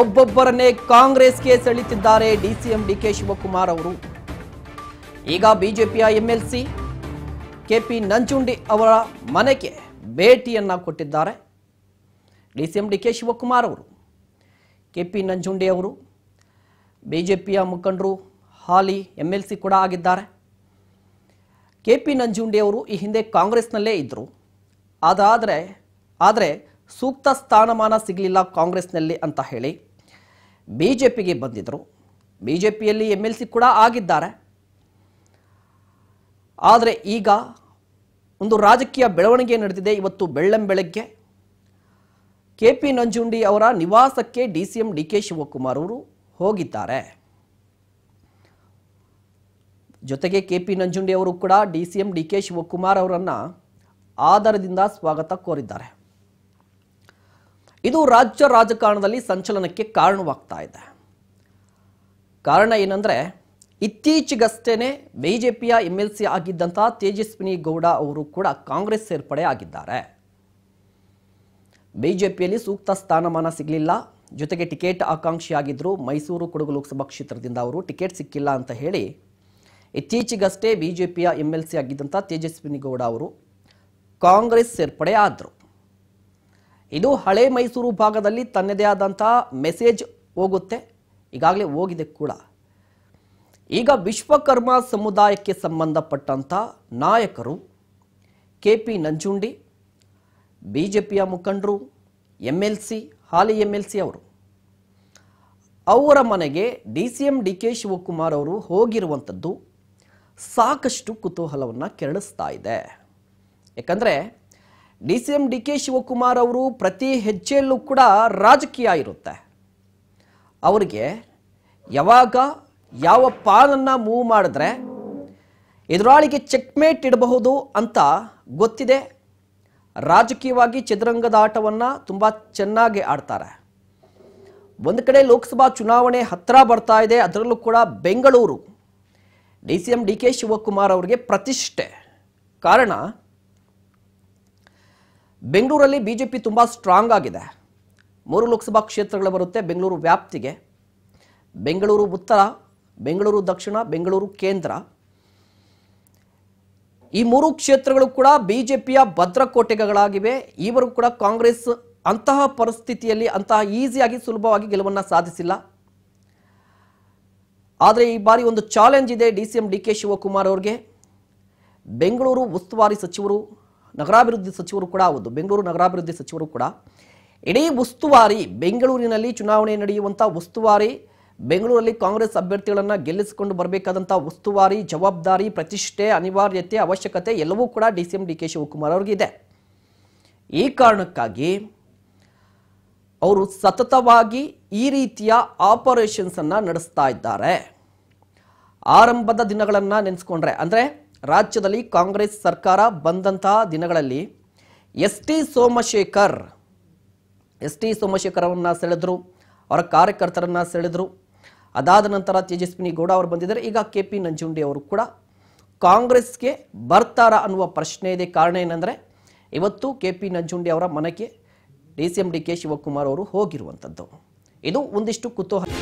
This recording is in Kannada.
ಒಬ್ಬೊಬ್ಬರನ್ನೇ ಕಾಂಗ್ರೆಸ್ಗೆ ಸೆಳೀತಿದ್ದಾರೆ ಡಿಸಿಎಂ ಡಿಕೆ ಶಿವಕುಮಾರ್ ಅವರು ಈಗ ಬಿಜೆಪಿಯ ಎಂಎಲ್ಸಿ ಕೆಪಿ ನಂಜುಂಡಿ ಅವರ ಮನೆಗೆ ಭೇಟಿಯನ್ನು ಕೊಟ್ಟಿದ್ದಾರೆ ಡಿಸಿಎಂ ಡಿಕೆ ಶಿವಕುಮಾರ್ ಅವರು ಕೆ ಪಿ ನಂಜುಂಡಿ ಅವರು ಬಿಜೆಪಿಯ ಮುಖಂಡರು ಹಾಲಿ ಎಂ ಎಲ್ ಸಿ ಕೂಡ ಆಗಿದ್ದಾರೆ ಕೆ ಪಿ ನಂಜುಂಡಿ ಅವರು ಈ ಹಿಂದೆ ಕಾಂಗ್ರೆಸ್ನಲ್ಲೇ ಇದ್ದರು ಅದಾದರೆ ಆದರೆ ಸೂಕ್ತ ಸ್ಥಾನಮಾನ ಸಿಗಲಿಲ್ಲ ಕಾಂಗ್ರೆಸ್ನಲ್ಲಿ ಅಂತ ಹೇಳಿ ಬಿ ಜೆ ಪಿಗೆ ಬಂದಿದ್ದರು ಬಿ ಜೆ ಪಿಯಲ್ಲಿ ಎಮ್ ಎಲ್ ಸಿ ಕೂಡ ಆಗಿದ್ದಾರೆ ಆದರೆ ಈಗ ಒಂದು ರಾಜಕೀಯ ಬೆಳವಣಿಗೆ ನಡೆದಿದೆ ಇವತ್ತು ಬೆಳ್ಳಂ ಬೆಳಗ್ಗೆ ಕೆ ಪಿ ನಂಜುಂಡಿ ಅವರ ನಿವಾಸಕ್ಕೆ D C M D K Shivakumar ಅವರು ಹೋಗಿದ್ದಾರೆ ಜೊತೆಗೆ ಕೆ ಪಿ ನಂಜುಂಡಿ ಅವರು ಕೂಡ D C M D K Shivakumar ಅವರನ್ನು ಆಧಾರದಿಂದ ಸ್ವಾಗತ ಕೋರಿದ್ದಾರೆ ಇದು ರಾಜ್ಯ ರಾಜಕಾರಣದಲ್ಲಿ ಸಂಚಲನಕ್ಕೆ ಕಾರಣವಾಗ್ತಾ ಇದೆ ಕಾರಣ ಏನಂದರೆ ಇತ್ತೀಚೆಗಷ್ಟೇ ಬಿ ಜೆ ಪಿಯ ಎಮ್ ಎಲ್ ಸಿ ಆಗಿದ್ದಂಥ ತೇಜಸ್ವಿನಿ ಗೌಡ ಅವರು ಕೂಡ ಕಾಂಗ್ರೆಸ್ ಸೇರ್ಪಡೆ ಆಗಿದ್ದಾರೆ ಬಿ ಜೆ ಪಿಯಲ್ಲಿ ಸೂಕ್ತ ಸ್ಥಾನಮಾನ ಸಿಗಲಿಲ್ಲ ಜೊತೆಗೆ ಟಿಕೆಟ್ ಆಕಾಂಕ್ಷಿಯಾಗಿದ್ದರು ಮೈಸೂರು ಕೊಡಗು ಲೋಕಸಭಾ ಕ್ಷೇತ್ರದಿಂದ ಅವರು ಟಿಕೆಟ್ ಸಿಕ್ಕಿಲ್ಲ ಅಂತ ಹೇಳಿ ಇತ್ತೀಚೆಗಷ್ಟೇ ಬಿ ಜೆ ಪಿಯ ಎಮ್ ಎಲ್ ಸಿ ಆಗಿದ್ದಂಥ ತೇಜಸ್ವಿನಿ ಗೌಡ ಅವರು ಕಾಂಗ್ರೆಸ್ ಸೇರ್ಪಡೆ ಆದರು ಇದು ಹಳೆ ಮೈಸೂರು ಭಾಗದಲ್ಲಿ ತನ್ನದೇ ಆದಂಥ ಮೆಸೇಜ್ ಹೋಗುತ್ತೆ ಈಗಾಗಲೇ ಹೋಗಿದೆ ಕೂಡ ಈಗ ವಿಶ್ವಕರ್ಮ ಸಮುದಾಯಕ್ಕೆ ಸಂಬಂಧಪಟ್ಟಂಥ ನಾಯಕರು K P Nanjundi B J ಪಿಯ ಮುಖಂಡರು ಎಮ್ ಎಲ್ ಸಿ ಹಾಲಿ ಎಮ್ ಎಲ್ ಸಿ ಅವರು ಅವರ ಮನೆಗೆ D C M D K Shivakumar ಅವರು ಹೋಗಿರುವಂಥದ್ದು ಸಾಕಷ್ಟು ಕುತೂಹಲವನ್ನು ಕೆರಳಿಸ್ತಾ ಇದೆ ಯಾಕಂದರೆ D C M D K Shivakumar ಅವರು ಪ್ರತಿ ಹೆಜ್ಜೆಯಲ್ಲೂ ಕೂಡ ರಾಜಕೀಯ ಇರುತ್ತೆ ಅವರಿಗೆ ಯಾವಾಗ ಯಾವ ಪಾಲನ್ನು ಮೂವ್ ಮಾಡಿದ್ರೆ ಎದುರಾಳಿಗೆ ಚೆಕ್ಮೇಟ್ ಇಡಬಹುದು ಅಂತ ಗೊತ್ತಿದೆ ರಾಜಕೀಯವಾಗಿ ಚದುರಂಗದ ಆಟವನ್ನು ತುಂಬ ಚೆನ್ನಾಗಿ ಆಡ್ತಾರೆ ಒಂದು ಕಡೆ ಲೋಕಸಭಾ ಚುನಾವಣೆ ಹತ್ತಿರ ಬರ್ತಾ ಇದೆ ಅದರಲ್ಲೂ ಕೂಡ Bengaluru D C M D K Shivakumar ಅವರಿಗೆ ಪ್ರತಿಷ್ಠೆ ಕಾರಣ ಬೆಂಗಳೂರಲ್ಲಿ ಬಿಜೆಪಿ ತುಂಬ ಸ್ಟ್ರಾಂಗ್ ಆಗಿದೆ ಮೂರು ಲೋಕಸಭಾ ಕ್ಷೇತ್ರಗಳು ಬರುತ್ತೆ ಬೆಂಗಳೂರು ವ್ಯಾಪ್ತಿಗೆ ಬೆಂಗಳೂರು ಉತ್ತರ ಬೆಂಗಳೂರು ದಕ್ಷಿಣ ಬೆಂಗಳೂರು ಕೇಂದ್ರ ಈ ಮೂರು ಕ್ಷೇತ್ರಗಳು ಕೂಡ ಬಿಜೆಪಿಯ ಭದ್ರಕೋಟೆಗಳಾಗಿವೆ ಈವರೆಗೂ ಕೂಡ ಕಾಂಗ್ರೆಸ್ ಅಂತಹ ಪರಿಸ್ಥಿತಿಯಲ್ಲಿ ಅಂತಹ ಈಸಿಯಾಗಿ ಸುಲಭವಾಗಿ ಗೆಲುವನ್ನು ಸಾಧಿಸಿಲ್ಲ ಆದರೆ ಈ ಬಾರಿ ಒಂದು ಚಾಲೆಂಜ್ ಇದೆ D C M D K Shivakumar ಅವರಿಗೆ ಬೆಂಗಳೂರು ಉಸ್ತುವಾರಿ ಸಚಿವರು ನಗರಾಭಿವೃದ್ಧಿ ಸಚಿವರು ಕೂಡ ಹೌದು ಬೆಂಗಳೂರು ನಗರಾಭಿವೃದ್ಧಿ ಸಚಿವರು ಕೂಡ ಇಡೀ ಉಸ್ತುವಾರಿ ಬೆಂಗಳೂರಿನಲ್ಲಿ ಚುನಾವಣೆ ನಡೆಯುವಂಥ ಉಸ್ತುವಾರಿ ಬೆಂಗಳೂರಲ್ಲಿ ಕಾಂಗ್ರೆಸ್ ಅಭ್ಯರ್ಥಿಗಳನ್ನು ಗೆಲ್ಲಿಸಿಕೊಂಡು ಬರಬೇಕಾದಂಥ ಉಸ್ತುವಾರಿ ಜವಾಬ್ದಾರಿ ಪ್ರತಿಷ್ಠೆ ಅನಿವಾರ್ಯತೆ ಅವಶ್ಯಕತೆ ಎಲ್ಲವೂ ಕೂಡ D C M D K Shivakumar ಅವ್ರಿಗಿದೆ ಈ ಕಾರಣಕ್ಕಾಗಿ ಅವರು ಸತತವಾಗಿ ಈ ರೀತಿಯ ಆಪರೇಷನ್ಸನ್ನು ನಡೆಸ್ತಾ ಇದ್ದಾರೆ ಆರಂಭದ ದಿನಗಳನ್ನು ನೆನೆಸ್ಕೊಂಡ್ರೆ ಅಂದರೆ ರಾಜ್ಯದಲ್ಲಿ ಕಾಂಗ್ರೆಸ್ ಸರ್ಕಾರ ಬಂದಂತಹ ದಿನಗಳಲ್ಲಿ S T Somashekar S T ಸೋಮಶೇಖರವನ್ನು ಸೆಳೆದ್ರು ಅವರ ಕಾರ್ಯಕರ್ತರನ್ನು ಸೆಳೆದರು ಅದಾದ ನಂತರ ತೇಜಸ್ವಿನಿ ಗೌಡ ಅವರು ಬಂದಿದ್ದಾರೆ ಈಗ ಕೆ ಪಿ ನಂಜುಂಡಿ ಅವರು ಕೂಡ ಕಾಂಗ್ರೆಸ್ಗೆ ಬರ್ತಾರ ಅನ್ನುವ ಪ್ರಶ್ನೆ ಇದೆ ಕಾರಣ ಏನಂದರೆ ಇವತ್ತು ಕೆ ಪಿ ನಂಜುಂಡಿ ಅವರ ಮನೆಗೆ D C M D K Shivakumar ಅವರು ಹೋಗಿರುವಂಥದ್ದು ಇದು ಒಂದಿಷ್ಟು ಕುತೂಹಲ